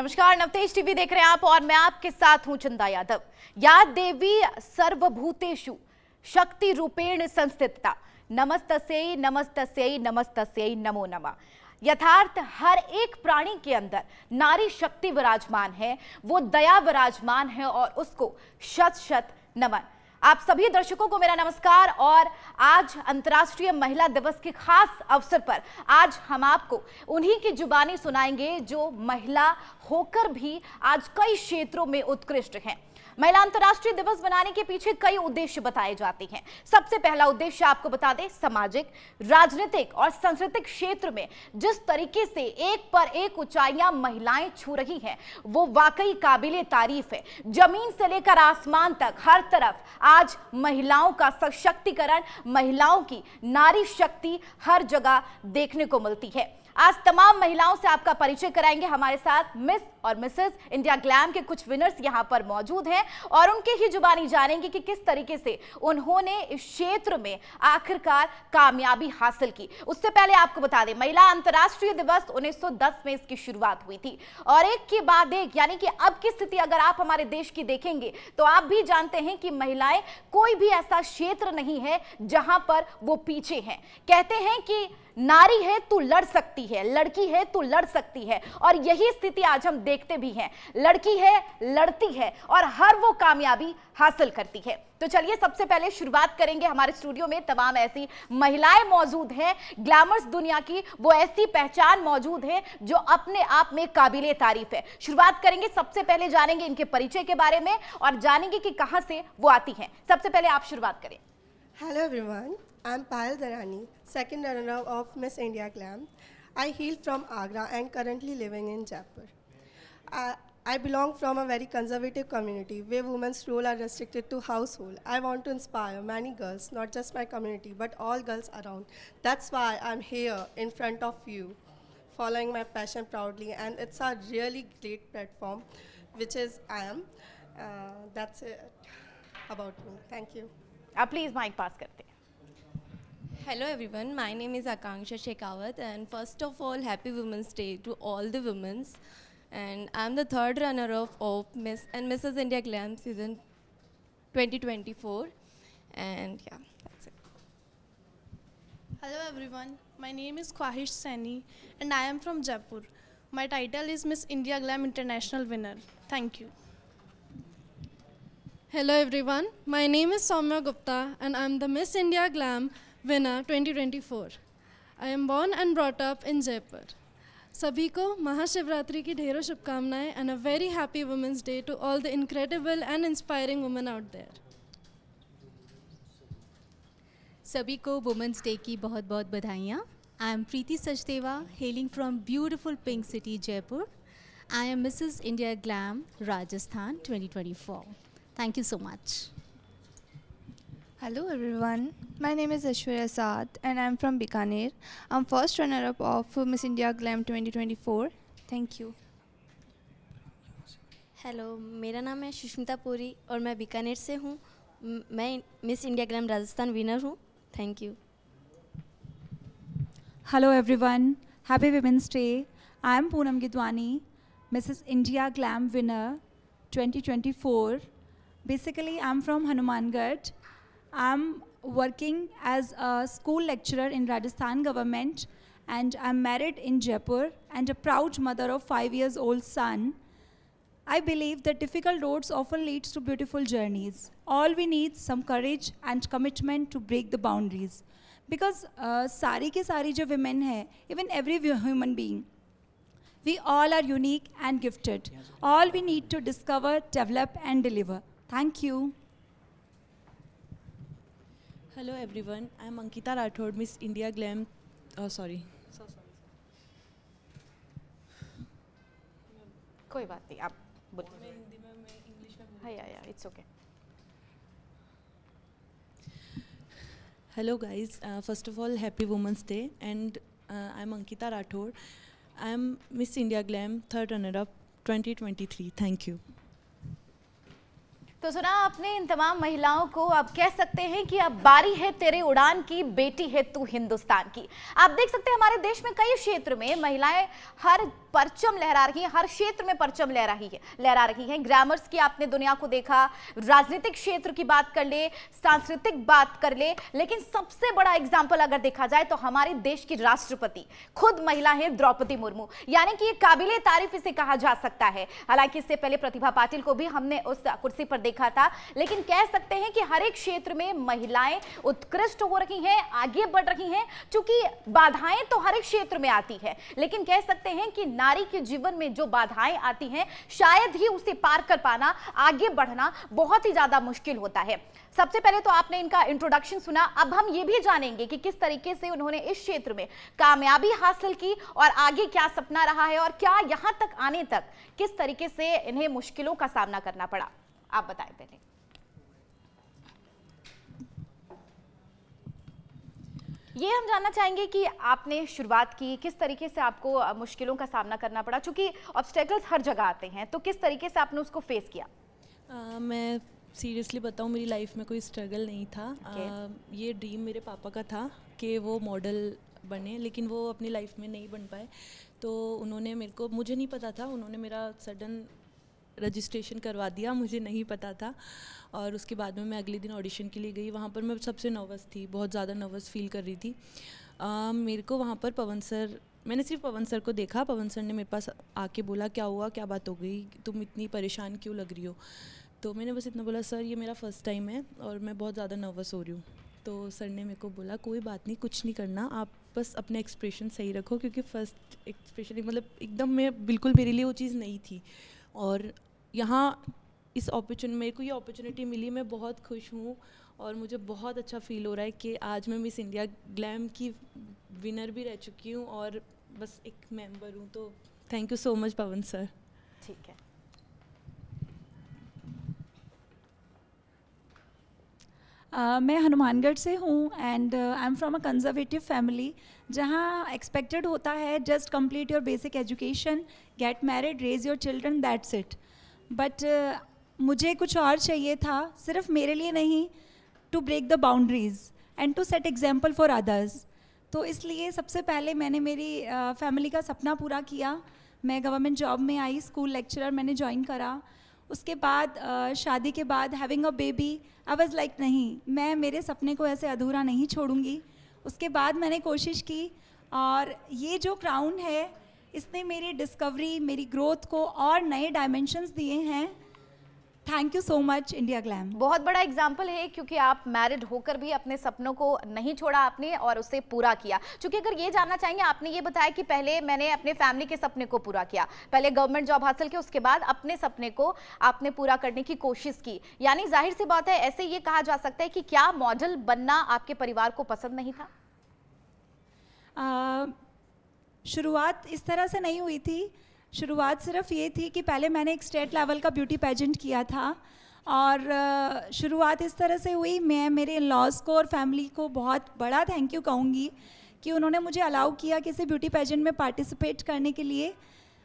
नमस्कार नवतेज टीवी देख रहे हैं आप और मैं आपके साथ हूं चंदा यादव या देवी सर्वभूतेषु शक्ति रूपेण संस्थितता नमस्त नमस्त नमस्त नमो नमः यथार्थ हर एक प्राणी के अंदर नारी शक्ति विराजमान है वो दया विराजमान है और उसको शत शत नमन आप सभी दर्शकों को मेरा नमस्कार और आज अंतर्राष्ट्रीय महिला दिवस के खास अवसर पर आज हम आपको उन्हीं की जुबानी सुनाएंगे जो महिला होकर भी आज कई क्षेत्रों में उत्कृष्ट हैं महिला अंतर्राष्ट्रीय दिवस बनाने के पीछे कई उद्देश्य बताए जाते हैं सबसे पहला उद्देश्य आपको बता दें सामाजिक राजनीतिक और सांस्कृतिक क्षेत्र में जिस तरीके से एक पर एक ऊंचाइयां महिलाएं छू रही हैं वो वाकई काबिल तारीफ है जमीन से लेकर आसमान तक हर तरफ आज महिलाओं का सशक्तिकरण महिलाओं की नारी शक्ति हर जगह देखने को मिलती है आज तमाम महिलाओं से आपका परिचय कराएंगे हमारे साथ मिस और मिसेस इंडिया ग्लैम के कुछ विनर्स यहाँ पर मौजूद हैं और उनके ही जुबानी जानेंगे कि किस तरीके से उन्होंने इस क्षेत्र में आखिरकार कामयाबी हासिल की उससे पहले आपको बता दें महिला अंतर्राष्ट्रीय दिवस 1910 में इसकी शुरुआत हुई थी और एक के बाद एक यानी कि अब की स्थिति अगर आप हमारे देश की देखेंगे तो आप भी जानते हैं कि महिलाएं कोई भी ऐसा क्षेत्र नहीं है जहां पर वो पीछे हैं कहते हैं कि नारी है तू लड़ सकती है लड़की है तू लड़ सकती है और यही स्थिति आज हम देखते भी हैं लड़की है लड़ती है और हर वो कामयाबी हासिल करती है तो चलिए सबसे पहले शुरुआत करेंगे हमारे स्टूडियो में तमाम ऐसी महिलाएं मौजूद हैं ग्लैमर्स दुनिया की वो ऐसी पहचान मौजूद है जो अपने आप में काबिल तारीफ है शुरुआत करेंगे सबसे पहले जानेंगे इनके परिचय के बारे में और जानेंगे कि कहाँ से वो आती हैं सबसे पहले आप शुरुआत करें hello everyone I'm Payal Darani, second runner-up of Miss India Glam. I hail from Agra and currently living in Jaipur. Uh, I belong from a very conservative community where women's roles are restricted to household. I want to inspire many girls, not just my community, but all girls around. That's why I'm here in front of you, following my passion proudly, and it's a really great platform, which is I am. Uh, that's it about me. Thank you. आप uh, please, mic pass. Hello everyone, my name is Akanksha Shekawat, and first of all, happy Women's Day to all the women. And I'm the third runner-up of Miss and Mrs. India Glam season 2024. And yeah, that's it. Hello everyone, my name is Kwahish Saini and I am from Jaipur. My title is Miss India Glam International winner. Thank you. Hello everyone, my name is Soumya Gupta and I'm the Miss India Glam विना 2024. I am born and brought up in Jaipur सभी को महाशिवरात्रि की ढेरों शुभकामनाएं and a very happy women's day to all the incredible and inspiring women out there सभी को women's day की बहुत बहुत बधाइयाँ I am Preeti Sachdeva hailing from beautiful pink city Jaipur I am Mrs India Glam Rajasthan 2024 thank you so much Hello everyone, my name is Ashwarya Saad and I'm from Bikaner. I'm first runner-up of Miss India Glam 2024. Thank you. Hello मेरा नाम है सुष्मिता पुरी और मैं बीकानेर से हूँ मैं Miss India Glam Rajasthan winner हूँ thank you hello everyone happy women's day I am Poonam Gidwani Mrs India Glam winner 2024 basically I am from Hanumangarh I'm working as a school lecturer in Rajasthan government and I'm married in Jaipur and a proud mother of five years old son. I believe that difficult roads often leads to beautiful journeys. All we need some courage and commitment to break the boundaries. Because uh, sari ke sari jo women hai, even every human being, we all are unique and gifted. All we need to discover, develop and deliver. Thank you. Hello everyone, I am Ankita Rathod, Miss India Glam. Oh, sorry. कोई बात नहीं आप बोलिए मैं हिंदी में मैं English में हाँ या it's okay hello guys first of all happy women's day and I am Ankita Rathore I am Miss India Glam third runner up 2023 thank you तो सुना आपने इन तमाम महिलाओं को आप कह सकते हैं कि अब बारी है तेरे उड़ान की बेटी है तू हिंदुस्तान की आप देख सकते हैं हमारे देश में कई क्षेत्र में महिलाएं हर परचम लहरा रही है हर क्षेत्र में परचम लहरा रही है लहरा रही है ग्रामर्स की आपने दुनिया को देखा राजनीतिक क्षेत्र की बात कर ले सांस्कृतिक बात कर ले लेकिन सबसे बड़ा एग्जाम्पल अगर देखा जाए तो हमारे देश की राष्ट्रपति खुद महिला है द्रौपदी मुर्मू यानी कि ये काबिल तारीफ इसे कहा जा सकता है हालांकि इससे पहले प्रतिभा पाटिल को भी हमने उस कुर्सी पर देखा था लेकिन कह सकते हैं कि हर एक क्षेत्र में महिलाएं उत्कृष्ट हो रही हैं आगे बढ़ रही हैं क्योंकि बाधाएं तो हर एक क्षेत्र में आती है लेकिन कह सकते हैं कि नारी के जीवन में जो बाधाएं आती हैं शायद ही उसे पार कर पाना आगे बढ़ना बहुत ही ज्यादा मुश्किल होता है सबसे पहले तो आपने इनका इंट्रोडक्शन सुना अब हम ये भी जानेंगे कि किस तरीके से उन्होंने इस क्षेत्र में कामयाबी हासिल की और आगे क्या सपना रहा है और क्या यहां तक आने तक किस तरीके से इन्हें मुश्किलों का सामना करना पड़ा आप बताएं पहले ये हम जानना चाहेंगे कि आपने शुरुआत की किस तरीके से आपको मुश्किलों का सामना करना पड़ा चूँकि ऑब्स्टेकल्स हर जगह आते हैं तो किस तरीके से आपने उसको फेस किया आ, मैं सीरियसली बताऊँ मेरी लाइफ में कोई स्ट्रगल नहीं था okay. आ, ये ड्रीम मेरे पापा का था कि वो मॉडल बने लेकिन वो अपनी लाइफ में नहीं बन पाए तो उन्होंने मेरे को मुझे नहीं पता था उन्होंने मेरा सडन रजिस्ट्रेशन करवा दिया मुझे नहीं पता था और उसके बाद में मैं अगले दिन ऑडिशन के लिए गई वहाँ पर मैं सबसे नर्वस थी बहुत ज़्यादा नर्वस फील कर रही थी आ, मेरे को वहाँ पर पवन सर मैंने सिर्फ पवन सर को देखा पवन सर ने मेरे पास आके बोला क्या हुआ क्या बात हो गई तुम इतनी परेशान क्यों लग रही हो तो मैंने बस इतना बोला सर ये मेरा फर्स्ट टाइम है और मैं बहुत ज़्यादा नर्वस हो रही हूँ तो सर ने मेरे को बोला कोई बात नहीं कुछ नहीं करना आप बस अपना एक्सप्रेशन सही रखो क्योंकि फ़र्स्ट एक्सप्रेशन मतलब एकदम मैं बिल्कुल मेरे लिए वो चीज़ नहीं थी और यहाँ इस अपॉर्चुन मेरे को ये अपॉर्चुनिटी मिली मैं बहुत खुश हूँ और मुझे बहुत अच्छा फील हो रहा है कि आज मैं मिस इंडिया ग्लैम की विनर भी रह चुकी हूँ और बस एक मेंबर हूँ तो thank you so much Pawan sir ठीक है Uh, मैं हनुमानगढ़ से हूँ and I am from a conservative family जहाँ एक्सपेक्टेड होता है just complete your basic education get married raise your children that's it but uh, मुझे कुछ और चाहिए था सिर्फ मेरे लिए नहीं to break the boundaries and to set example for others तो इसलिए सबसे पहले मैंने मेरी फैमिली uh, का सपना पूरा किया मैं गवर्नमेंट जॉब में आई स्कूल लेक्चरर मैंने ज्वाइन करा उसके बाद uh, शादी के बाद having a baby I was like नहीं मैं मेरे सपने को ऐसे अधूरा नहीं छोड़ूंगी उसके बाद मैंने कोशिश की और ये जो क्राउन है इसने मेरी डिस्कवरी मेरी ग्रोथ को और नए डायमेंशंस दिए हैं thank you so much India Glam बहुत बड़ा एग्जाम्पल है क्योंकि आप मैरिड होकर भी अपने सपनों को नहीं छोड़ा आपने और उसे पूरा किया क्योंकि अगर ये जानना चाहेंगे आपने ये बताया कि पहले मैंने अपने फैमिली के सपने को पूरा किया पहले गवर्नमेंट जॉब हासिल की उसके बाद अपने सपने को आपने पूरा करने की कोशिश की यानी जाहिर सी बात है ऐसे ये कहा जा सकता है कि क्या मॉडल बनना आपके परिवार को पसंद नहीं था uh... शुरुआत इस तरह से नहीं हुई थी शुरुआत सिर्फ ये थी कि पहले मैंने एक स्टेट लेवल का ब्यूटी पेजेंट किया था और शुरुआत इस तरह से हुई मैं मेरे लॉज को और फैमिली को बहुत बड़ा थैंक यू कहूँगी कि उन्होंने मुझे अलाउ किया किसी ब्यूटी पेजेंट में पार्टिसिपेट करने के लिए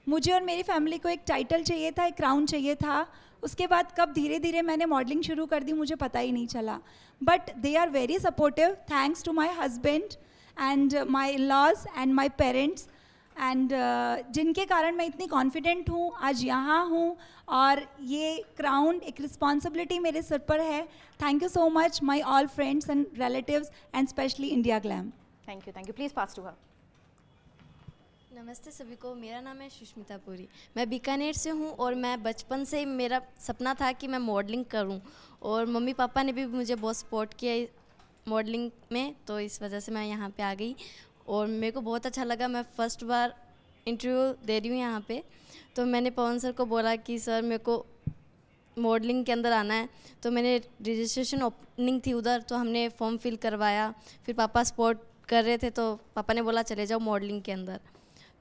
मुझे और मेरी फैमिली को एक टाइटल चाहिए था एक क्राउन चाहिए था उसके बाद कब धीरे धीरे मैंने मॉडलिंग शुरू कर दी मुझे पता ही नहीं चला but they are very supportive thanks to my husband and my laws and my parents and uh, जिनके कारण मैं इतनी कॉन्फिडेंट हूँ आज यहाँ हूँ और ये क्राउन एक रिस्पॉन्सिबिलिटी मेरे सिर पर है thank you so much my all friends and relatives and specially India Glam thank you thank you please pass to her नमस्ते सभी को मेरा नाम है सुष्मिता पुरी मैं बीकानेर से हूँ और मैं बचपन से मेरा सपना था कि मैं मॉडलिंग करूँ और मम्मी पापा ने भी मुझे बहुत सपोर्ट किया मॉडलिंग में तो इस वजह से मैं यहाँ पे आ गई और मेरे को बहुत अच्छा लगा मैं फ़र्स्ट बार इंटरव्यू दे रही हूँ यहाँ पे तो मैंने पवन सर को बोला कि सर मेरे को मॉडलिंग के अंदर आना है तो मैंने रजिस्ट्रेशन ओपनिंग थी उधर तो हमने फॉर्म फिल करवाया फिर पापा सपोर्ट कर रहे थे तो पापा ने बोला चले जाओ मॉडलिंग के अंदर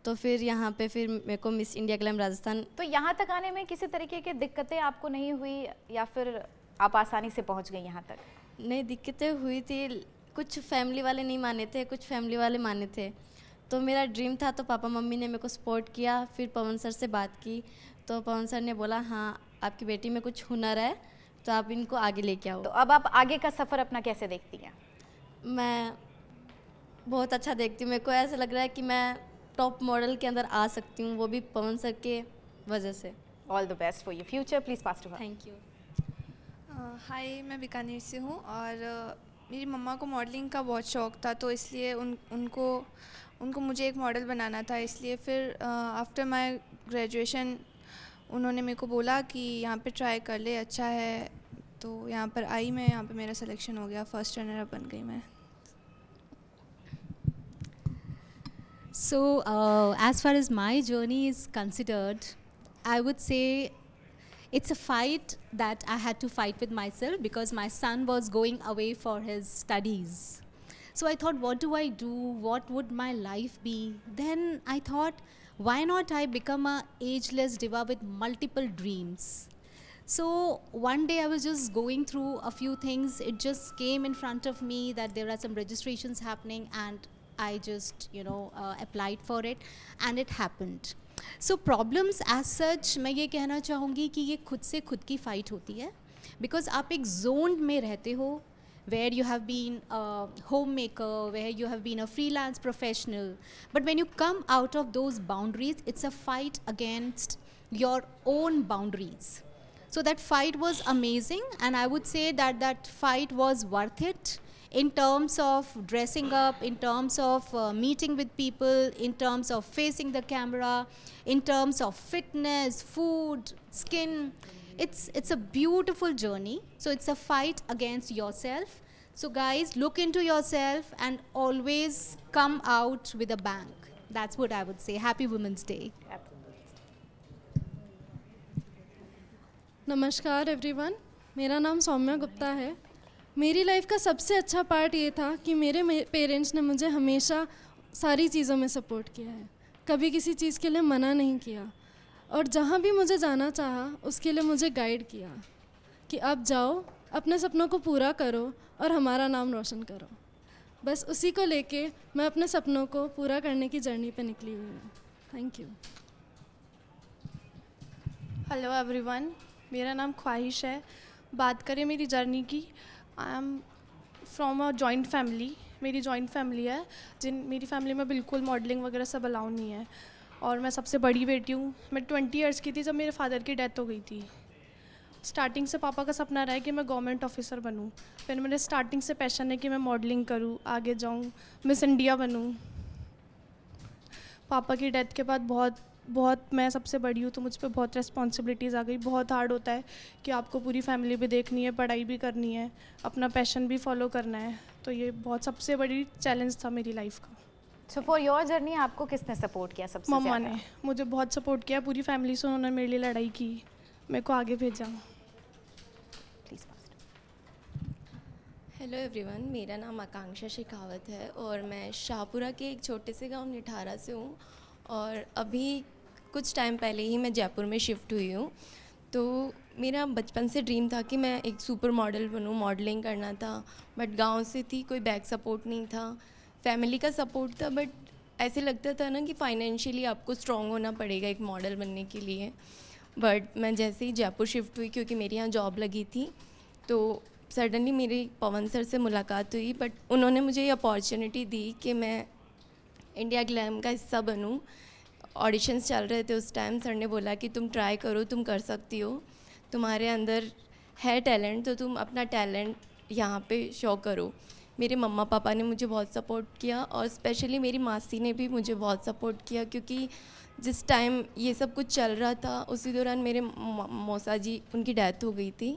तो फिर यहाँ पे फिर मेरे को मिस इंडिया ग्लैम राजस्थान तो यहाँ तक आने में किसी तरीके की दिक्कतें आपको नहीं हुई या फिर आप आसानी से पहुँच गई यहाँ तक नहीं दिक्कतें हुई थी कुछ फैमिली वाले नहीं माने थे कुछ फैमिली वाले माने थे तो मेरा ड्रीम था तो पापा मम्मी ने मेरे को सपोर्ट किया फिर पवन सर से बात की तो पवन सर ने बोला हाँ आपकी बेटी में कुछ हुनर है तो आप इनको आगे लेके आओ तो अब आप आगे का सफ़र अपना कैसे देखती हैं मैं बहुत अच्छा देखती हूँ मेरे को ऐसा लग रहा है कि मैं टॉप मॉडल के अंदर आ सकती हूँ वो भी पवन सर के वजह से all the best for you future please pass thank you hi मैं बीकानेर से हूँ और uh, मेरी मम्मा को मॉडलिंग का बहुत शौक़ था तो इसलिए उन उनको उनको मुझे एक मॉडल बनाना था इसलिए फिर आफ्टर माय ग्रेजुएशन उन्होंने मेरे को बोला कि यहाँ पे ट्राई कर ले अच्छा है तो यहाँ पर आई मैं यहाँ पे मेरा सिलेक्शन हो गया फर्स्ट रनर अप बन गई मैं so as far as my journey is considered I would say it's a fight that I had to fight with myself because my son was going away for his studies. So I thought, what do I do? What would my life be? Then I thought, why not I become a ageless diva with multiple dreams? So one day I was just going through a few things. It just came in front of me that there are some registrations happening, and I just you know uh, applied for it, and it happened. So problems as such मैं ये कहना चाहूँगी कि ये खुद से खुद की फाइट होती है बिकॉज आप एक जोन में रहते हो where you have been homemaker where you have been a freelance professional but when you come out of those boundaries it's a fight against your own boundaries so that fight was amazing and I would say that that fight was worth it in terms of dressing up, in terms of uh, meeting with people, in terms of facing the camera, in terms of fitness, food, skin. It's, it's a beautiful journey. So it's a fight against yourself. So guys, look into yourself and always come out with a bang. That's what I would say. Happy Women's Day. Namaskar everyone. मेरा नाम सौम्या गुप्ता है मेरी life का सबसे अच्छा part ये था कि मेरे पेरेंट्स ने मुझे हमेशा सारी चीज़ों में सपोर्ट किया है कभी किसी चीज़ के लिए मना नहीं किया और जहाँ भी मुझे जाना चाहा उसके लिए मुझे गाइड किया कि आप जाओ अपने सपनों को पूरा करो और हमारा नाम रोशन करो बस उसी को लेके मैं अपने सपनों को पूरा करने की जर्नी पे निकली हुई हूँ थैंक यू हेलो एवरीवन मेरा नाम ख्वाहिश है बात करें मेरी जर्नी की I am from a joint family मेरी जॉइंट फैमिली है जिन मेरी फैमिली में बिल्कुल मॉडलिंग वगैरह सब अलाउ नहीं है और मैं सबसे बड़ी बेटी हूँ मैं ट्वेंटी ईयर्स की थी जब मेरे फादर की डेथ हो गई थी स्टार्टिंग से पापा का सपना रहा है कि मैं गवर्नमेंट ऑफिसर बनूँ फिर मेरे स्टार्टिंग से पैशन है कि मैं मॉडलिंग करूँ आगे जाऊँ मिस इंडिया बनूँ पापा की डेथ के बाद बहुत बहुत मैं सबसे बड़ी हूँ तो मुझ पर बहुत रेस्पॉन्सिबिलिटीज़ आ गई बहुत हार्ड होता है कि आपको पूरी फैमिली भी देखनी है पढ़ाई भी करनी है अपना पैशन भी फॉलो करना है तो ये बहुत सबसे बड़ी चैलेंज था मेरी लाइफ का सो फॉर योर जर्नी आपको किसने सपोर्ट किया सबसे मम्मा ने मुझे बहुत सपोर्ट किया पूरी फैमिली से उन्होंने मेरे लिए लड़ाई की मेरे को आगे भेजा प्लीज़ हेलो एवरीवन मेरा नाम आकांक्षा शेखावत है और मैं शाहपुरा के एक छोटे से गांव निठारा से हूँ और अभी कुछ टाइम पहले ही मैं जयपुर में शिफ्ट हुई हूँ तो मेरा बचपन से ड्रीम था कि मैं एक सुपर मॉडल बनूँ मॉडलिंग करना था बट गांव से थी कोई बैक सपोर्ट नहीं था फैमिली का सपोर्ट था बट ऐसे लगता था ना कि फाइनेंशियली आपको स्ट्रॉन्ग होना पड़ेगा एक मॉडल बनने के लिए बट मैं जैसे ही जयपुर शिफ्ट हुई क्योंकि मेरे यहाँ जॉब लगी थी तो सडनली मेरी पवन सर से मुलाकात हुई बट उन्होंने मुझे ये अपॉर्चुनिटी दी कि मैं इंडिया ग्लैम का हिस्सा बनूँ ऑडिशंस चल रहे थे उस टाइम सर ने बोला कि तुम ट्राई करो तुम कर सकती हो तुम्हारे अंदर है टैलेंट तो तुम अपना टैलेंट यहाँ पे शो करो मेरे मम्मा पापा ने मुझे बहुत सपोर्ट किया और स्पेशली मेरी मासी ने भी मुझे बहुत सपोर्ट किया क्योंकि जिस टाइम ये सब कुछ चल रहा था उसी दौरान मेरे मौसा जी उनकी डेथ हो गई थी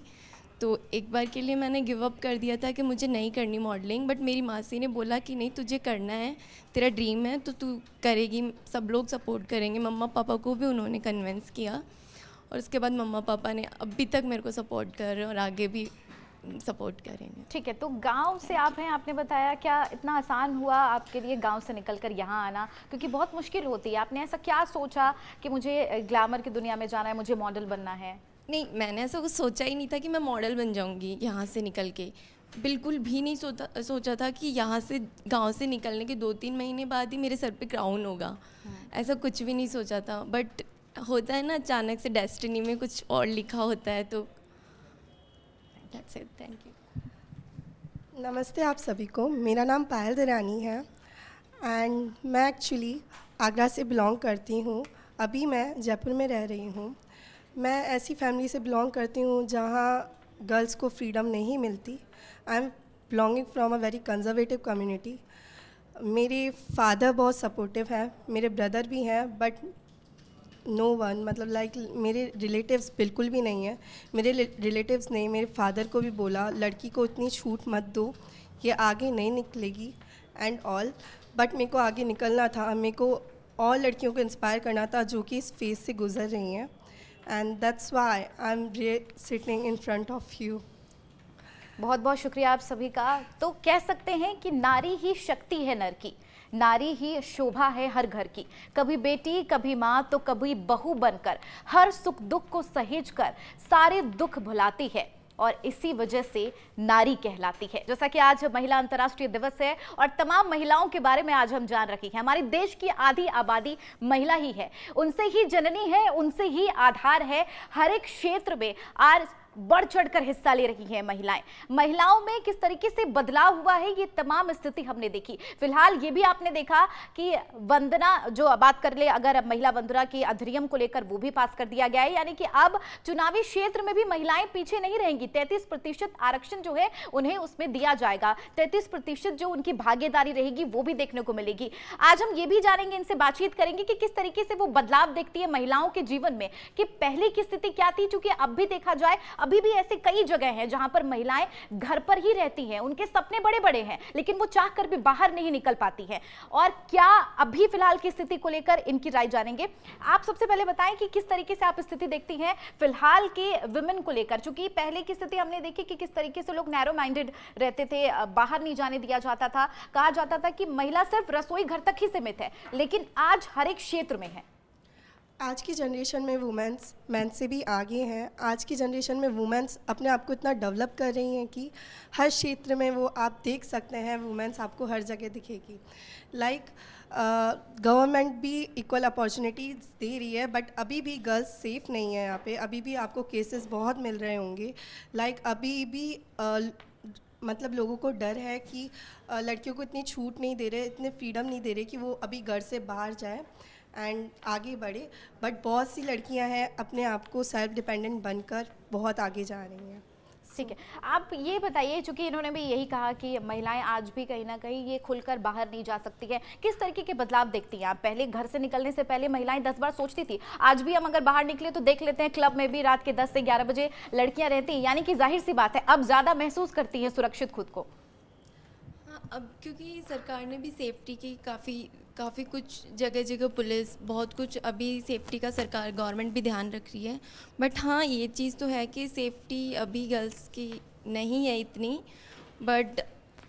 तो एक बार के लिए मैंने गिव अप कर दिया था कि मुझे नहीं करनी मॉडलिंग बट मेरी मासी ने बोला कि नहीं तुझे करना है तेरा ड्रीम है तो तू करेगी सब लोग सपोर्ट करेंगे मम्मा पापा को भी उन्होंने कन्विंस किया और उसके बाद मम्मा पापा ने अभी तक मेरे को सपोर्ट कर रहे हैं और आगे भी सपोर्ट करेंगे ठीक है तो गांव से आप हैं आपने बताया क्या इतना आसान हुआ आपके लिए गांव से निकल कर यहाँ आना क्योंकि बहुत मुश्किल होती है आपने ऐसा क्या सोचा कि मुझे ग्लैमर की दुनिया में जाना है मुझे मॉडल बनना है नहीं मैंने ऐसा कुछ सोचा ही नहीं था कि मैं मॉडल बन जाऊंगी यहाँ से निकल के बिल्कुल भी नहीं सोचा सोचा था कि यहाँ से गांव से निकलने के दो तीन महीने बाद ही मेरे सर पे क्राउन होगा हाँ। ऐसा कुछ भी नहीं सोचा था बट होता है ना अचानक से डेस्टिनी में कुछ और लिखा होता है तो थैंक यू नमस्ते आप सभी को मेरा नाम पायल दरानी है एंड मैं एक्चुअली आगरा से बिलोंग करती हूँ अभी मैं जयपुर में रह रही हूँ मैं ऐसी फैमिली से बिलोंग करती हूँ जहाँ गर्ल्स को फ्रीडम नहीं मिलती I am belonging from a very conservative community मेरे फादर बहुत सपोर्टिव हैं मेरे ब्रदर भी हैं बट नो वन मतलब लाइक like, मेरे रिलेटिव्स बिल्कुल भी नहीं हैं मेरे रिलेटिव्स ने मेरे फादर को भी बोला लड़की को इतनी छूट मत दो ये आगे नहीं निकलेगी एंड ऑल बट मेरे को आगे निकलना था मेरे को और लड़कियों को इंस्पायर करना था जो कि इस फेज़ से गुजर रही हैं and that's why I'm sitting in front of you. बहुत बहुत शुक्रिया आप सभी का तो कह सकते हैं कि नारी ही शक्ति है नर की नारी ही शोभा है हर घर की कभी बेटी कभी माँ तो कभी बहू बनकर हर सुख दुख को सहेज कर सारे दुख भुलाती है और इसी वजह से नारी कहलाती है जैसा कि आज महिला अंतर्राष्ट्रीय दिवस है और तमाम महिलाओं के बारे में आज हम जान रखी है हमारे देश की आधी आबादी महिला ही है उनसे ही जननी है उनसे ही आधार है हर एक क्षेत्र में आज बढ़ चढ़कर हिस्सा ले रही हैं महिलाएं महिलाओं में किस तरीके से बदलाव हुआ है ये तमाम स्थिति हमने देखी फिलहाल ये भी आपने देखा कि वंदना जो बात कर ले अगर महिला वंदना की अधिनियम को लेकर वो भी पास कर दिया गया है यानी कि अब चुनावी क्षेत्र में भी महिलाएं पीछे नहीं रहेंगी तैतीस आरक्षण जो है उन्हें उसमें दिया जाएगा तैतीस जो उनकी भागीदारी रहेगी वो भी देखने को मिलेगी आज हम ये भी जानेंगे इनसे बातचीत करेंगे कि किस तरीके से वो बदलाव देखती है महिलाओं के जीवन में कि पहले की स्थिति क्या थी चूंकि अब भी देखा जाए अभी भी ऐसे कई जगह हैं जहां पर महिलाएं घर पर ही रहती हैं उनके सपने बड़े बड़े हैं लेकिन वो चाह कर भी बाहर नहीं निकल पाती है और क्या अभी फिलहाल की स्थिति को लेकर इनकी राय जानेंगे आप सबसे पहले बताएं कि किस तरीके से आप स्थिति देखती हैं फिलहाल की वुमेन को लेकर चूंकि पहले की स्थिति हमने देखी कि किस तरीके से लोग नैरो माइंडेड रहते थे बाहर नहीं जाने दिया जाता था कहा जाता था कि महिला सिर्फ रसोई घर तक ही सीमित है लेकिन आज हर एक क्षेत्र में है आज की जनरेशन में वुमेंस मैन से भी आगे हैं आज की जनरेशन में वुमेंस अपने आप को इतना डेवलप कर रही हैं कि हर क्षेत्र में वो आप देख सकते हैं वुमेंस आपको हर जगह दिखेगी लाइक गवर्नमेंट भी इक्वल अपॉर्चुनिटीज़ दे रही है बट अभी भी गर्ल्स सेफ़ नहीं है यहाँ पे अभी भी आपको केसेस बहुत मिल रहे होंगे लाइक like, अभी भी uh, मतलब लोगों को डर है कि लड़कियों को इतनी छूट नहीं दे रहे इतने फ्रीडम नहीं दे रहे कि वो अभी घर से बाहर जाए एंड आगे बढ़े बट बहुत सी लड़कियां हैं अपने आप को सेल्फ डिपेंडेंट बनकर बहुत आगे जा रही हैं ठीक है आप ये बताइए चूंकि इन्होंने भी यही कहा कि महिलाएं आज भी कहीं ना कहीं ये खुलकर बाहर नहीं जा सकती है किस तरीके के बदलाव देखती हैं आप पहले घर से निकलने से पहले महिलाएं दस बार सोचती थी आज भी हम अगर बाहर निकले तो देख लेते हैं क्लब में भी रात के दस से ग्यारह बजे लड़कियां रहती हैं यानी कि जाहिर सी बात है अब ज़्यादा महसूस करती हैं सुरक्षित खुद को हाँ, अब क्योंकि सरकार ने भी सेफ्टी की काफ़ी काफ़ी कुछ जगह जगह पुलिस बहुत कुछ अभी सेफ्टी का सरकार गवर्नमेंट भी ध्यान रख रही है बट हाँ ये चीज़ तो है कि सेफ्टी अभी गर्ल्स की नहीं है इतनी बट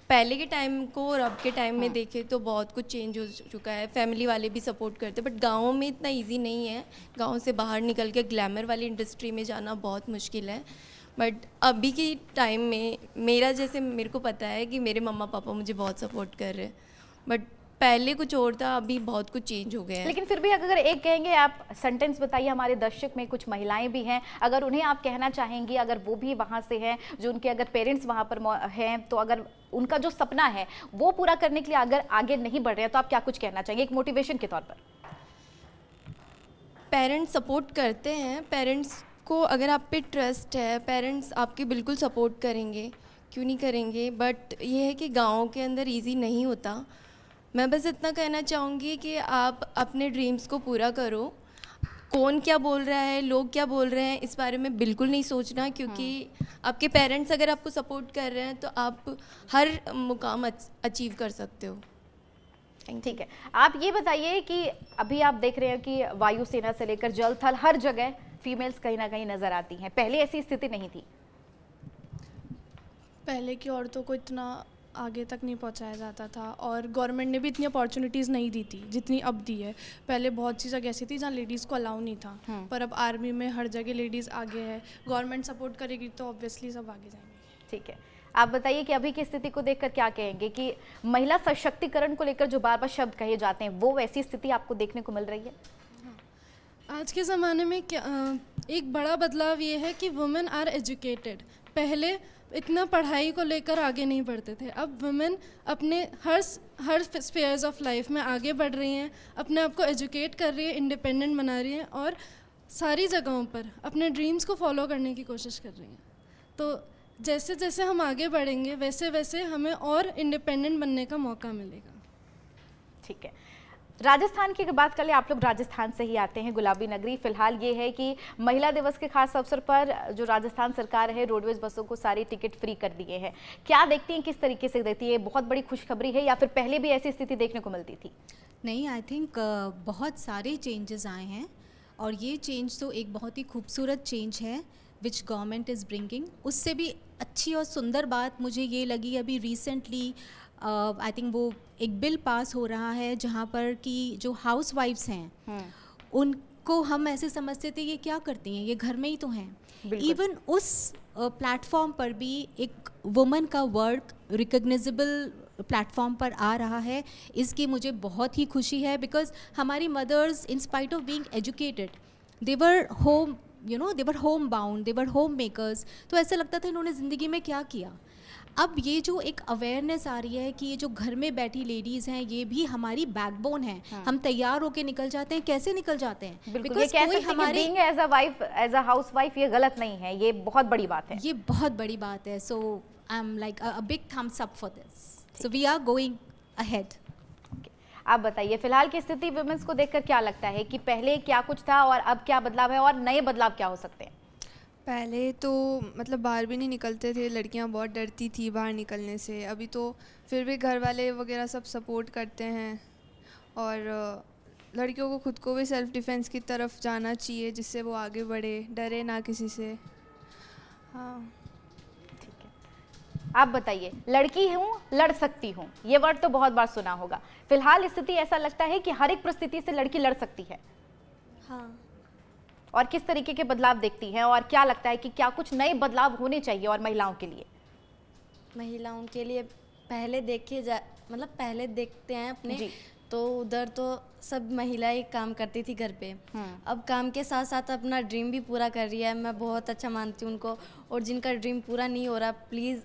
पहले के टाइम को और अब के टाइम में हाँ। देखें तो बहुत कुछ चेंज हो चुका है फैमिली वाले भी सपोर्ट करते बट गाँव में इतना ईजी नहीं है गाँव से बाहर निकल के ग्लैमर वाली इंडस्ट्री में जाना बहुत मुश्किल है बट अभी के टाइम में मेरा जैसे मेरे को पता है कि मेरे मम्मा पापा मुझे बहुत सपोर्ट कर रहे हैं बट पहले कुछ और था अभी बहुत कुछ चेंज हो गया है लेकिन फिर भी अगर एक कहेंगे आप सेंटेंस बताइए हमारे दर्शक में कुछ महिलाएं भी हैं अगर उन्हें आप कहना चाहेंगी अगर वो भी वहाँ से हैं जो उनके अगर पेरेंट्स वहाँ पर हैं तो अगर उनका जो सपना है वो पूरा करने के लिए अगर आगे नहीं बढ़ रहे हैं तो आप क्या कुछ कहना चाहेंगे एक मोटिवेशन के तौर पर पेरेंट्स सपोर्ट करते हैं पेरेंट्स को अगर आप पे ट्रस्ट है पेरेंट्स आपके बिल्कुल सपोर्ट करेंगे क्यों नहीं करेंगे बट ये है कि गाँव के अंदर ईजी नहीं होता मैं बस इतना कहना चाहूँगी कि आप अपने ड्रीम्स को पूरा करो कौन क्या बोल रहा है लोग क्या बोल रहे हैं इस बारे में बिल्कुल नहीं सोचना क्योंकि हम्म। आपके पेरेंट्स अगर आपको सपोर्ट कर रहे हैं तो आप हर मुकाम अचीव कर सकते हो ठीक है आप ये बताइए कि अभी आप देख रहे हैं कि वायुसेना से लेकर जल थल हर जगह फीमेल्स कहीं ना कहीं नज़र आती हैं पहले ऐसी स्थिति नहीं थी पहले की औरतों को इतना आगे तक नहीं पहुंचाया जाता था और गवर्नमेंट ने भी इतनी अपॉर्चुनिटीज़ नहीं दी थी जितनी अब दी है पहले बहुत सी जगह ऐसी थी जहाँ लेडीज़ को अलाउ नहीं था हम्म। पर अब आर्मी में हर जगह लेडीज़ आगे है गवर्नमेंट सपोर्ट करेगी तो ऑब्वियसली सब आगे जाएंगे ठीक है आप बताइए कि अभी की स्थिति को देखकर क्या कहेंगे कि महिला सशक्तिकरण को लेकर जो बार बार शब्द कहे जाते हैं वो वैसी स्थिति आपको देखने को मिल रही है हाँ। आज के ज़माने में क्या एक बड़ा बदलाव ये है कि वुमेन आर एजुकेटेड पहले इतना पढ़ाई को लेकर आगे नहीं बढ़ते थे अब वुमेन अपने हर हर स्पेयर्स ऑफ लाइफ में आगे बढ़ रही हैं अपने आप को एजुकेट कर रही है इंडिपेंडेंट बना रही हैं और सारी जगहों पर अपने ड्रीम्स को फॉलो करने की कोशिश कर रही हैं तो जैसे जैसे हम आगे बढ़ेंगे वैसे वैसे हमें और इंडिपेंडेंट बनने का मौका मिलेगा ठीक है राजस्थान की बात कर ले आप लोग राजस्थान से ही आते हैं गुलाबी नगरी फिलहाल ये है कि महिला दिवस के खास अवसर पर जो राजस्थान सरकार है रोडवेज बसों को सारी टिकट फ्री कर दिए हैं क्या देखती हैं किस तरीके से देखती है बहुत बड़ी खुशखबरी है या फिर पहले भी ऐसी स्थिति देखने को मिलती थी नहीं आई थिंक बहुत सारे चेंजेस आए हैं और ये चेंज तो एक बहुत ही खूबसूरत चेंज है विच गवर्नमेंट इज़ ब्रिंकिंग उससे भी अच्छी और सुंदर बात मुझे ये लगी अभी रिसेंटली आई थिंक वो एक बिल पास हो रहा है जहाँ पर कि जो हाउस वाइफ्स हैं हम्म। उनको हम ऐसे समझते थे ये क्या करती हैं ये घर में ही तो हैं इवन उस प्लेटफॉर्म पर भी एक वुमन का वर्क रिकग्निजेबल प्लेटफॉर्म पर आ रहा है इसकी मुझे बहुत ही खुशी है बिकॉज हमारी mothers in spite of being educated they were home you know they were home bound they were homemakers तो ऐसा लगता था इन्होंने ज़िंदगी में क्या किया अब ये जो एक अवेयरनेस आ रही है कि ये जो घर में बैठी लेडीज हैं ये भी हमारी बैकबोन है हाँ। हम तैयार होके निकल जाते हैं कैसे निकल जाते हैं बिकॉज हाउस वाइफ ये गलत नहीं है ये बहुत बड़ी बात है ये बहुत बड़ी बात है so I am like a big thumbs up for this so we are going ahead आप बताइए फिलहाल की स्थिति वुमेन्स को देखकर क्या लगता है कि पहले क्या कुछ था और अब क्या बदलाव है और नए बदलाव क्या हो सकते हैं पहले तो मतलब बाहर भी नहीं निकलते थे लड़कियां बहुत डरती थी बाहर निकलने से अभी तो फिर भी घर वाले वगैरह सब सपोर्ट करते हैं और लड़कियों को खुद को भी सेल्फ डिफेंस की तरफ जाना चाहिए जिससे वो आगे बढ़े डरे ना किसी से हाँ ठीक है आप बताइए लड़की हूँ लड़ सकती हूँ ये वर्ड तो बहुत बार सुना होगा फिलहाल स्थिति ऐसा लगता है कि हर एक परिस्थिति से लड़की लड़ सकती है हाँ और किस तरीके के बदलाव देखती हैं और क्या लगता है कि क्या कुछ नए बदलाव होने चाहिए और महिलाओं के लिए महिलाओं के लिए पहले देखे जा मतलब पहले देखते हैं अपने तो उधर तो सब महिलाएं काम करती थी घर पे हम्म। अब काम के साथ साथ अपना ड्रीम भी पूरा कर रही है मैं बहुत अच्छा मानती हूँ उनको और जिनका ड्रीम पूरा नहीं हो रहा प्लीज़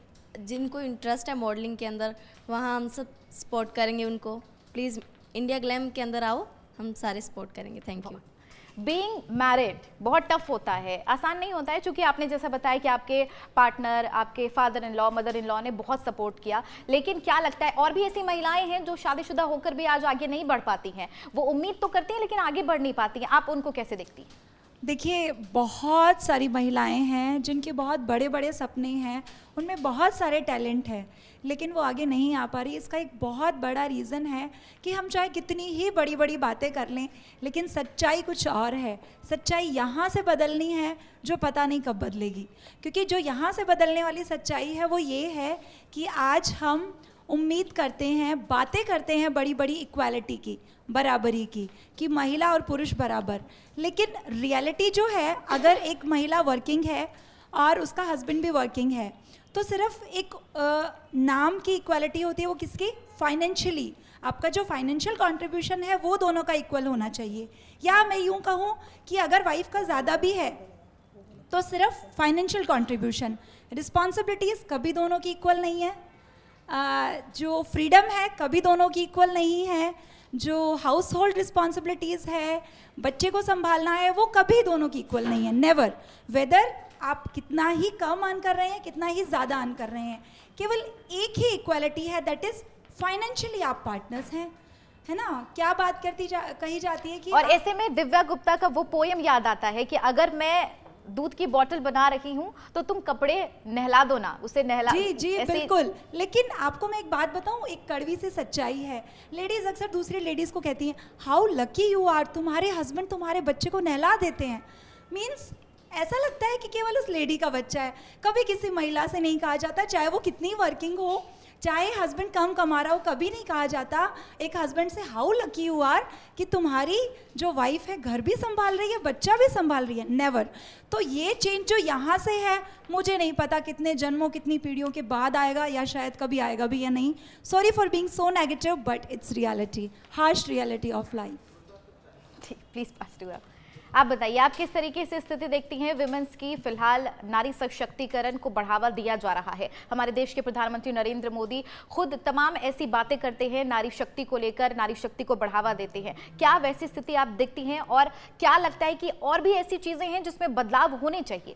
जिनको इंटरेस्ट है मॉडलिंग के अंदर वहाँ हम सब सपोर्ट करेंगे उनको प्लीज़ इंडिया ग्लैम के अंदर आओ हम सारे सपोर्ट करेंगे थैंक यू बींग मैरिड बहुत टफ होता है आसान नहीं होता है चूंकि आपने जैसा बताया कि आपके पार्टनर आपके father-in-law mother-in-law ने बहुत सपोर्ट किया लेकिन क्या लगता है और भी ऐसी महिलाएं हैं जो शादीशुदा होकर भी आज आगे नहीं बढ़ पाती हैं वो उम्मीद तो करती हैं लेकिन आगे बढ़ नहीं पाती हैं आप उनको कैसे देखती हैं देखिए बहुत सारी महिलाएं हैं जिनके बहुत बड़े बड़े सपने हैं उनमें बहुत सारे टैलेंट हैं लेकिन वो आगे नहीं आ पा रही इसका एक बहुत बड़ा रीज़न है कि हम चाहे कितनी ही बड़ी बड़ी बातें कर लें लेकिन सच्चाई कुछ और है सच्चाई यहाँ से बदलनी है जो पता नहीं कब बदलेगी क्योंकि जो यहाँ से बदलने वाली सच्चाई है वो ये है कि आज हम उम्मीद करते हैं बातें करते हैं बड़ी बड़ी इक्वालिटी की बराबरी की कि महिला और पुरुष बराबर लेकिन रियलिटी जो है अगर एक महिला वर्किंग है और उसका हस्बैंड भी वर्किंग है तो सिर्फ एक आ, नाम की इक्वालिटी होती है वो किसकी फाइनेंशियली आपका जो फाइनेंशियल कंट्रीब्यूशन है वो दोनों का इक्वल होना चाहिए या मैं यूँ कहूँ कि अगर वाइफ का ज़्यादा भी है तो सिर्फ फाइनेंशियल कंट्रीब्यूशन रिस्पॉन्सिबिलिटीज़ कभी दोनों की इक्वल नहीं है जो फ्रीडम है कभी दोनों की इक्वल नहीं है जो हाउस होल्ड रिस्पॉन्सिबिलिटीज़ है बच्चे को संभालना है वो कभी दोनों की इक्वल नहीं है नेवर वेदर आप कितना ही कम अन कर रहे हैं कितना ही ज़्यादा अन कर रहे हैं केवल एक ही इक्वालिटी है दैट इज़ फाइनेंशियली आप पार्टनर्स हैं है ना क्या बात करती जा, कही जाती है कि और ऐसे में दिव्या गुप्ता का वो पोयम याद आता है कि अगर मैं दूध की बोतल बना रही हूँ तो तुम कपड़े नहला दो ना उसे नहला जी जी बिल्कुल लेकिन आपको मैं एक बात बताऊँ एक कड़वी से सच्चाई है लेडीज अक्सर दूसरी लेडीज को कहती हैं हाउ लकी यू आर तुम्हारे हस्बैंड तुम्हारे बच्चे को नहला देते हैं मीन्स ऐसा लगता है कि केवल उस लेडी का बच्चा है कभी किसी महिला से नहीं कहा जाता चाहे वो कितनी वर्किंग हो चाहे हस्बैंड कम कमा रहा हो कभी नहीं कहा जाता एक हस्बैंड से हाउ लकी यू आर कि तुम्हारी जो वाइफ है घर भी संभाल रही है बच्चा भी संभाल रही है नेवर तो ये चेंज जो यहाँ से है मुझे नहीं पता कितने जन्मों कितनी पीढ़ियों के बाद आएगा या शायद कभी आएगा भी या नहीं sorry for being so negative but it's reality harsh reality of life please pass to आप आप बताइए आप किस तरीके से स्थिति देखती हैं विमेंस की फिलहाल नारी सशक्तिकरण को बढ़ावा दिया जा रहा है हमारे देश के प्रधानमंत्री नरेंद्र मोदी खुद तमाम ऐसी बातें करते हैं नारी शक्ति को लेकर नारी शक्ति को बढ़ावा देते हैं क्या वैसी स्थिति आप देखती हैं और क्या लगता है कि और भी ऐसी चीज़ें हैं जिसमें बदलाव होने चाहिए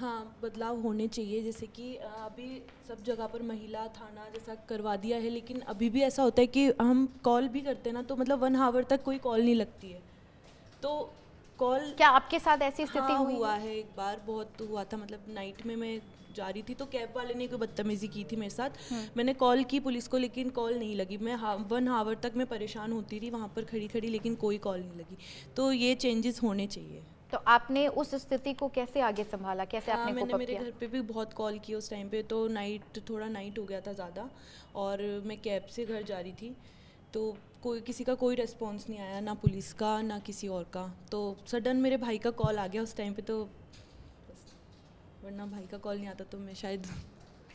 हाँ बदलाव होने चाहिए जैसे कि अभी सब जगह पर महिला थाना जैसा करवा दिया है लेकिन अभी भी ऐसा होता है कि हम कॉल भी करते हैं ना तो मतलब वन आवर तक कोई कॉल नहीं लगती है तो कॉल क्या आपके साथ ऐसी स्थिति हाँ, हुई हुआ है एक बार बहुत हुआ था मतलब नाइट में मैं जा रही थी तो कैब वाले ने कोई बदतमीजी की थी मेरे साथ हम्म। मैंने कॉल की पुलिस को लेकिन कॉल नहीं लगी मैं वन हावर तक मैं परेशान होती रही वहाँ पर खड़ी खड़ी लेकिन कोई कॉल नहीं लगी तो ये चेंजेस होने चाहिए तो आपने उस स्थिति को कैसे आगे संभाला कैसे हाँ, आपने मैंने मेरे घर पे भी बहुत कॉल किया उस टाइम पे तो नाइट थोड़ा नाइट हो गया था ज़्यादा और मैं कैब से घर जा रही थी तो कोई किसी का कोई रिस्पॉन्स नहीं आया ना पुलिस का ना किसी और का तो सडन मेरे भाई का कॉल आ गया उस टाइम पे तो वरना भाई का कॉल नहीं आता तो मैं शायद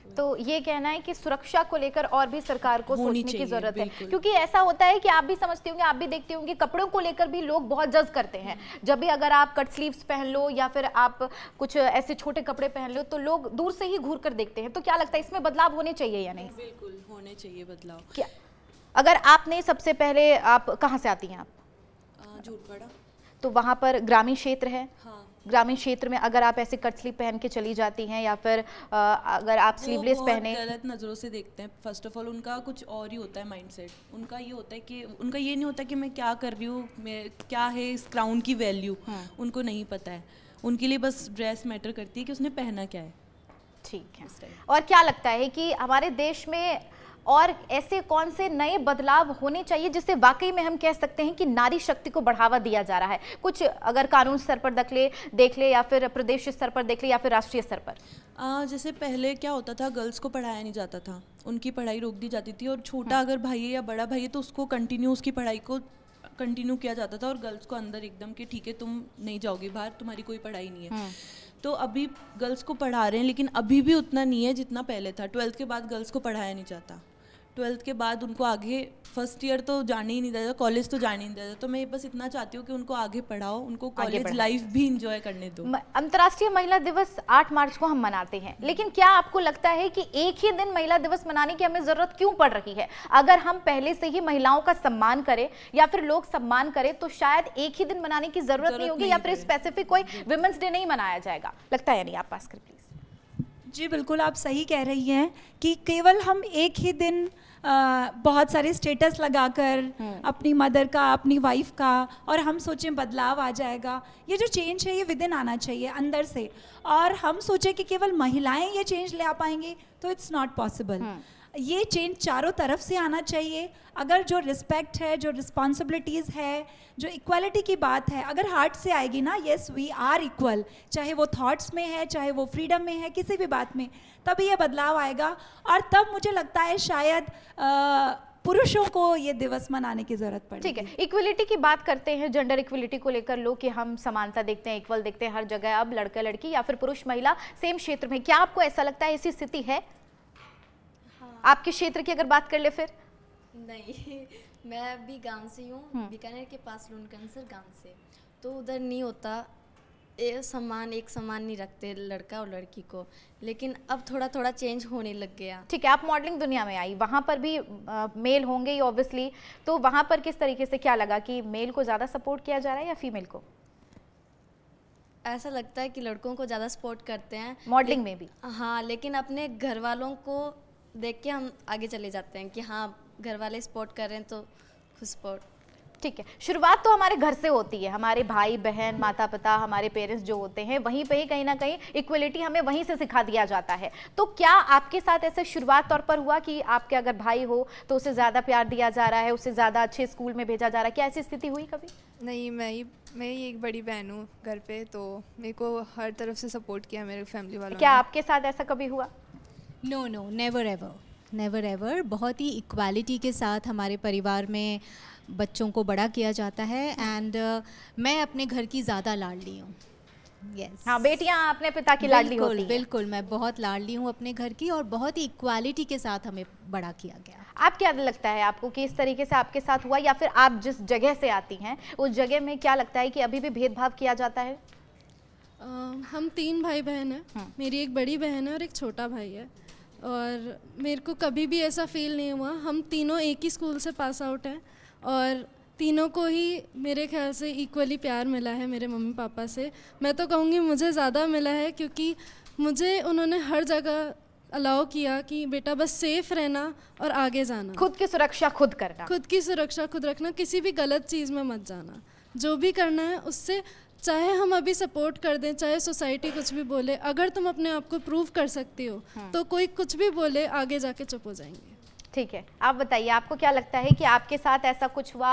तो ये कहना है कि सुरक्षा को लेकर और भी सरकार को सोचने की जरूरत है क्योंकि ऐसा होता है कि आप भी समझती होंगे आप भी देखते होंगे कपड़ों को लेकर भी लोग बहुत जज करते हैं हम्म। जब भी अगर आप कट स्लीव्स पहन लो या फिर आप कुछ ऐसे छोटे कपड़े पहन लो तो लोग दूर से ही घूर कर देखते हैं तो क्या लगता है इसमें बदलाव होने चाहिए या नहीं बिल्कुल होने चाहिए बदलाव क्या अगर आपने सबसे पहले आप कहाँ से आती हैं आप तो वहाँ पर ग्रामीण क्षेत्र है हाँ। ग्रामीण क्षेत्र में अगर आप ऐसे कटस्ली पहन के चली जाती हैं या फिर आ, अगर आप स्लीवलेस पहने गलत नज़रों से देखते हैं फर्स्ट ऑफ ऑल उनका कुछ और ही होता है माइंडसेट उनका ये होता है कि उनका ये नहीं होता कि मैं क्या कर रही हूँ मैं क्या है इस क्राउन की वैल्यू हाँ। उनको नहीं पता है उनके लिए बस ड्रेस मैटर करती है कि उसने पहना क्या है ठीक है और क्या लगता है कि हमारे देश में और ऐसे कौन से नए बदलाव होने चाहिए जिससे वाकई में हम कह सकते हैं कि नारी शक्ति को बढ़ावा दिया जा रहा है कुछ अगर कानून स्तर पर देख ले देख ले या फिर प्रदेश स्तर पर देख ले या फिर राष्ट्रीय स्तर पर आ, जैसे पहले क्या होता था गर्ल्स को पढ़ाया नहीं जाता था उनकी पढ़ाई रोक दी जाती थी और छोटा हाँ। अगर भाई है या बड़ा भाई है तो उसको कंटिन्यू उसकी पढ़ाई को कंटिन्यू किया जाता था और गर्ल्स को अंदर एकदम कि ठीक है तुम नहीं जाओगे बाहर तुम्हारी कोई पढ़ाई नहीं है हाँ। तो अभी गर्ल्स को पढ़ा रहे हैं लेकिन अभी भी उतना नहीं है जितना पहले था ट्वेल्थ के बाद गर्ल्स को पढ़ाया नहीं जाता ट्वेल्थ के बाद उनको आगे फर्स्ट ईयर तो जाने ही नहीं दिया जाता कॉलेज तो जाने ही नहीं दिया जाता तो मैं बस इतना चाहती हूँ कि उनको आगे पढ़ाओ उनको कॉलेज लाइफ भी इंजॉय करने दो अंतर्राष्ट्रीय महिला दिवस 8 मार्च को हम मनाते हैं लेकिन क्या आपको लगता है कि एक ही दिन महिला दिवस मनाने की हमें जरूरत क्यों पड़ रही है अगर हम पहले से ही महिलाओं का सम्मान करें या फिर लोग सम्मान करें तो शायद एक ही दिन मनाने की जरूरत नहीं होगी या फिर स्पेसिफिक कोई वुमेंस डे नहीं मनाया जाएगा लगता है नहीं आप पास कर प्लीज जी बिल्कुल आप सही कह रही हैं कि केवल हम एक ही दिन बहुत सारे स्टेटस लगाकर हम्म। अपनी मदर का अपनी वाइफ का और हम सोचें बदलाव आ जाएगा ये जो चेंज है ये विद इन आना चाहिए अंदर से और हम सोचें कि केवल महिलाएं ये चेंज ले आ पाएंगी तो इट्स नॉट पॉसिबल ये चेंज चारों तरफ से आना चाहिए अगर जो रिस्पेक्ट है जो रिस्पॉन्सिबिलिटीज़ है जो इक्वालिटी की बात है अगर हार्ट से आएगी ना येस वी आर इक्वल चाहे वो थॉट्स में है चाहे वो फ्रीडम में है किसी भी बात में तभी ये बदलाव आएगा और तब मुझे लगता है शायद आ, पुरुषों को ये दिवस मनाने की जरूरत पड़े ठीक है इक्वलिटी की बात करते हैं जेंडर इक्वलिटी को लेकर लोग कि हम समानता देखते हैं इक्वल देखते हैं हर जगह अब लड़का लड़की या फिर पुरुष महिला सेम क्षेत्र में क्या आपको ऐसा लगता है ऐसी स्थिति है आपके क्षेत्र की अगर बात कर ले फिर नहीं मैं भी गांव से हूँ हम्म। बीकानेर के पास लूनकंसर गांव से तो उधर नहीं होता ए, समान एक समान नहीं रखते लड़का और लड़की को लेकिन अब थोड़ा थोड़ा चेंज होने लग गया ठीक है आप मॉडलिंग दुनिया में आई वहाँ पर भी आ, मेल होंगे ही ऑब्वियसली तो वहाँ पर किस तरीके से क्या लगा कि मेल को ज़्यादा सपोर्ट किया जा रहा है या फीमेल को ऐसा लगता है कि लड़कों को ज़्यादा सपोर्ट करते हैं मॉडलिंग में भी हाँ लेकिन अपने घर वालों को देख के हम आगे चले जाते हैं कि हाँ घर वाले सपोर्ट कर रहे हैं तो खुद सपोर्ट ठीक है शुरुआत तो हमारे घर से होती है हमारे भाई बहन माता पिता हमारे पेरेंट्स जो होते हैं वहीं पे ही कहीं ना कहीं इक्वलिटी हमें वहीं से सिखा दिया जाता है तो क्या आपके साथ ऐसे शुरुआत तौर पर हुआ कि आपके अगर भाई हो तो उसे ज़्यादा प्यार दिया जा रहा है उसे ज़्यादा अच्छे स्कूल में भेजा जा रहा है क्या ऐसी स्थिति हुई कभी नहीं मैं ही मैं ही एक बड़ी बहन हूँ घर पर तो मेरे को हर तरफ से सपोर्ट किया मेरे फैमिली वालों क्या आपके साथ ऐसा कभी हुआ no no never ever never ever बहुत ही इक्वालिटी के साथ हमारे परिवार में बच्चों को बड़ा किया जाता है एंड uh, मैं अपने घर की ज़्यादा लाडली हूँ Yes. हाँ बेटियाँ अपने पिता की लाडली होती हैं बिल्कुल मैं बहुत लाडली हूँ अपने घर की और बहुत ही इक्वालिटी के साथ हमें बड़ा किया गया आप क्या लगता है आपको कि इस तरीके से आपके साथ हुआ या फिर आप जिस जगह से आती हैं उस जगह में क्या लगता है कि अभी भी भेदभाव किया जाता है आ, हम तीन भाई बहन हैं हाँ। मेरी एक बड़ी बहन है और एक छोटा भाई है और मेरे को कभी भी ऐसा फील नहीं हुआ हम तीनों एक ही स्कूल से पास आउट हैं और तीनों को ही मेरे ख्याल से इक्वली प्यार मिला है मेरे मम्मी पापा से मैं तो कहूँगी मुझे ज़्यादा मिला है क्योंकि मुझे उन्होंने हर जगह अलाउ किया कि बेटा बस सेफ रहना और आगे जाना खुद की सुरक्षा खुद करना खुद की सुरक्षा खुद रखना किसी भी गलत चीज़ में मत जाना जो भी करना है उससे चाहे हम अभी सपोर्ट कर दें चाहे सोसाइटी कुछ भी बोले अगर तुम अपने आप को प्रूव कर सकती हो हाँ। तो कोई कुछ भी बोले आगे जाके चुप हो जाएंगे ठीक है आप बताइए आपको क्या लगता है कि आपके साथ ऐसा कुछ हुआ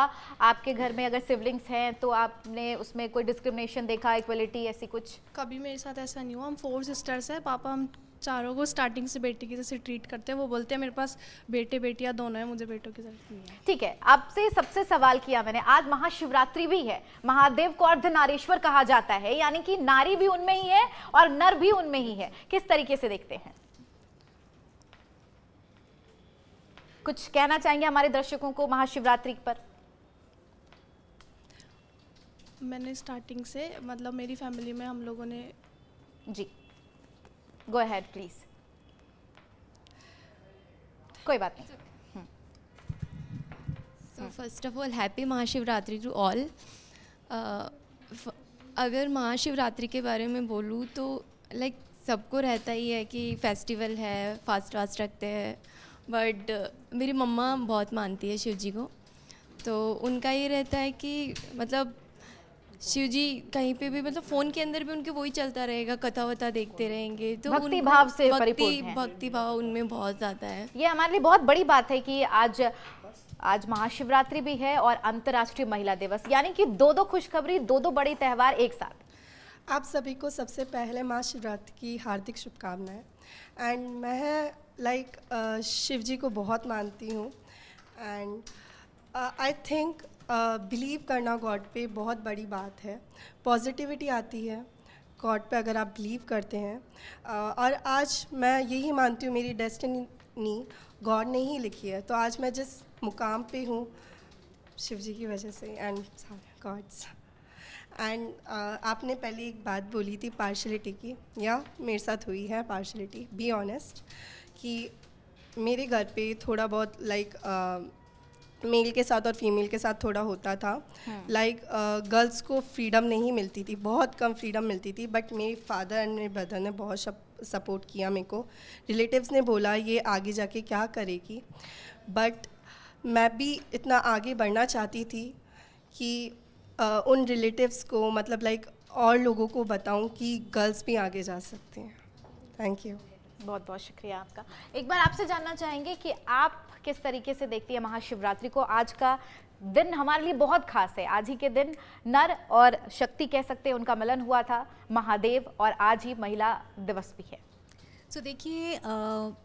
आपके घर में अगर सिबलिंग्स हैं तो आपने उसमें कोई डिस्क्रिमिनेशन देखा इक्वलिटी ऐसी कुछ कभी मेरे साथ ऐसा नहीं हुआ हम फोर सिस्टर्स हैं पापा हम चारों को स्टार्टिंग से बेटी की जैसे ट्रीट करते हैं वो बोलते हैं मेरे पास बेटे बेटियां दोनों हैं मुझे बेटों की जरूरत नहीं है ठीक है आपसे सबसे सवाल किया मैंने आज महाशिवरात्रि भी है महादेव को नारेश्वर कहा जाता है यानी कि नारी भी उनमें ही है और नर भी उनमें ही है किस तरीके से देखते हैं कुछ कहना चाहेंगे हमारे दर्शकों को महाशिवरात्रि पर मैंने स्टार्टिंग से मतलब मेरी फैमिली में हम लोगों ने जी गो अहेड प्लीज़ कोई बात नहीं so first of all happy Mahashivratri to all अगर महाशिवरात्रि के बारे में बोलूँ तो लाइक like, सबको रहता ही है कि फेस्टिवल है फास्ट वास्ट रखते हैं बट uh, मेरी मम्मा बहुत मानती है शिव जी को तो उनका ये रहता है कि मतलब शिव जी कहीं पे भी मतलब फोन के अंदर भी उनके वही चलता रहेगा कथा वथा देखते रहेंगे तो भक्ति भाव से भक्ति भक्ति भाव उनमें बहुत ज्यादा है ये हमारे लिए बहुत बड़ी बात है कि आज आज महाशिवरात्रि भी है और अंतर्राष्ट्रीय महिला दिवस यानी कि दो दो खुशखबरी दो दो बड़े त्यौहार एक साथ आप सभी को सबसे पहले महाशिवरात्रि की हार्दिक शुभकामनाएं एंड मैं लाइक शिव जी को बहुत मानती हूँ and I think believe uh, करना गॉड पे बहुत बड़ी बात है पॉजिटिविटी आती है गॉड पे अगर आप बिलीव करते हैं uh, और आज मैं यही मानती हूँ मेरी डेस्टिनी गॉड ने ही लिखी है तो आज मैं जिस मुकाम पे हूँ शिव जी की वजह से एंड गॉड्स एंड आपने पहले एक बात बोली थी पार्शलिटी की या मेरे साथ हुई है पार्शलिटी बी ऑनेस्ट कि मेरे घर पे थोड़ा बहुत लाइक like, uh, मेल के साथ और फीमेल के साथ थोड़ा होता था लाइक hmm. गर्ल्स uh, को फ्रीडम नहीं मिलती थी बहुत कम फ्रीडम मिलती थी बट मेरे फादर एंड मेरे ब्रदर ने बहुत सपोर्ट किया मेरे को रिलेटिव्स ने बोला ये आगे जाके क्या करेगी बट मैं भी इतना आगे बढ़ना चाहती थी कि uh, उन रिलेटिव्स को मतलब लाइक like, और लोगों को बताऊं कि गर्ल्स भी आगे जा सकते हैं थैंक यू बहुत बहुत शुक्रिया आपका एक बार आपसे जानना चाहेंगे कि आप किस तरीके से देखती है महाशिवरात्रि को आज का दिन हमारे लिए बहुत खास है आज ही के दिन नर और शक्ति कह सकते हैं उनका मिलन हुआ था महादेव और आज ही महिला दिवस भी है सो so, देखिए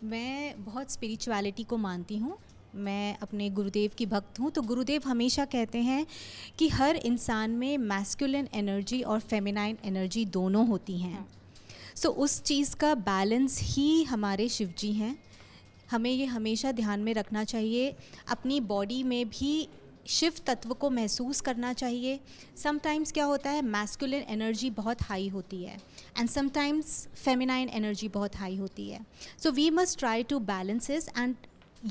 मैं बहुत स्पिरिचुअलिटी को मानती हूँ मैं अपने गुरुदेव की भक्त हूँ तो गुरुदेव हमेशा कहते हैं कि हर इंसान में मैस्कुलिन एनर्जी और फेमिनाइन एनर्जी दोनों होती हैं हम्म। सो so, उस चीज़ का बैलेंस ही हमारे शिव जी हैं हमें ये हमेशा ध्यान में रखना चाहिए अपनी बॉडी में भी शिव तत्व को महसूस करना चाहिए समटाइम्स क्या होता है मैस्कुलिन एनर्जी बहुत हाई होती है एंड समटाइम्स फेमिनाइन एनर्जी बहुत हाई होती है so we must try to balance and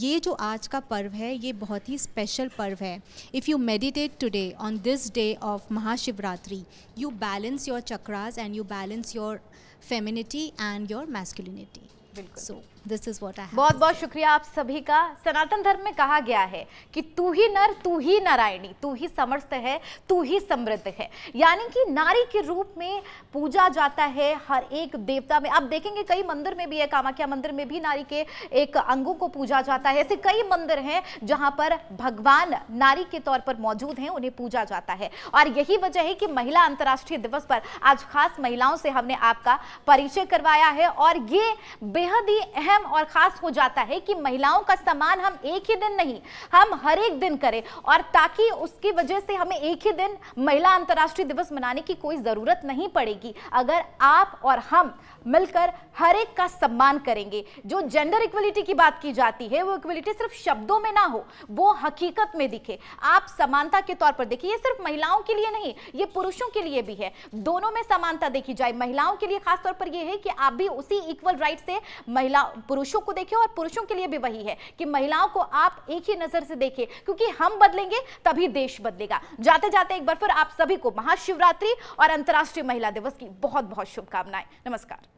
ये जो आज का पर्व है ये बहुत ही स्पेशल पर्व है if you meditate today on this day of Mahashivratri you balance your chakras and you balance your femininity and your masculinity. बिल्कुल so, this is what I बहुत बहुत शुक्रिया आप सभी का सनातन धर्म में कहा गया है कि तू ही नर तू ही नारायणी तू ही समर्थ है तू ही समृद्ध है यानी कि नारी के रूप में पूजा जाता है हर एक देवता में आप देखेंगे कई मंदिर में भी है कामाख्या मंदिर में भी नारी के एक अंगों को पूजा जाता है ऐसे कई मंदिर हैं जहां पर भगवान नारी के तौर पर मौजूद हैं उन्हें पूजा जाता है और यही वजह है कि महिला अंतर्राष्ट्रीय दिवस पर आज खास महिलाओं से हमने आपका परिचय करवाया है और ये बेहद ही अहम अहम और ख़ास हो जाता है कि महिलाओं का सम्मान हम एक ही दिन नहीं हम हर एक दिन करें और ताकि उसकी वजह से हमें एक ही दिन महिला अंतर्राष्ट्रीय दिवस मनाने की कोई ज़रूरत नहीं पड़ेगी अगर आप और हम मिलकर हर एक का सम्मान करेंगे जो जेंडर इक्वलिटी की बात की जाती है वो इक्वलिटी सिर्फ शब्दों में ना हो वो हकीकत में दिखे आप समानता के तौर पर देखिए ये सिर्फ महिलाओं के लिए नहीं ये पुरुषों के लिए भी है दोनों में समानता देखी जाए महिलाओं के लिए खासतौर पर यह है कि आप भी उसी इक्वल राइट से महिला पुरुषों को देखें और पुरुषों के लिए भी वही है कि महिलाओं को आप एक ही नजर से देखें क्योंकि हम बदलेंगे तभी देश बदलेगा जाते जाते एक बार फिर आप सभी को महाशिवरात्रि और अंतर्राष्ट्रीय महिला दिवस की बहुत बहुत शुभकामनाएं नमस्कार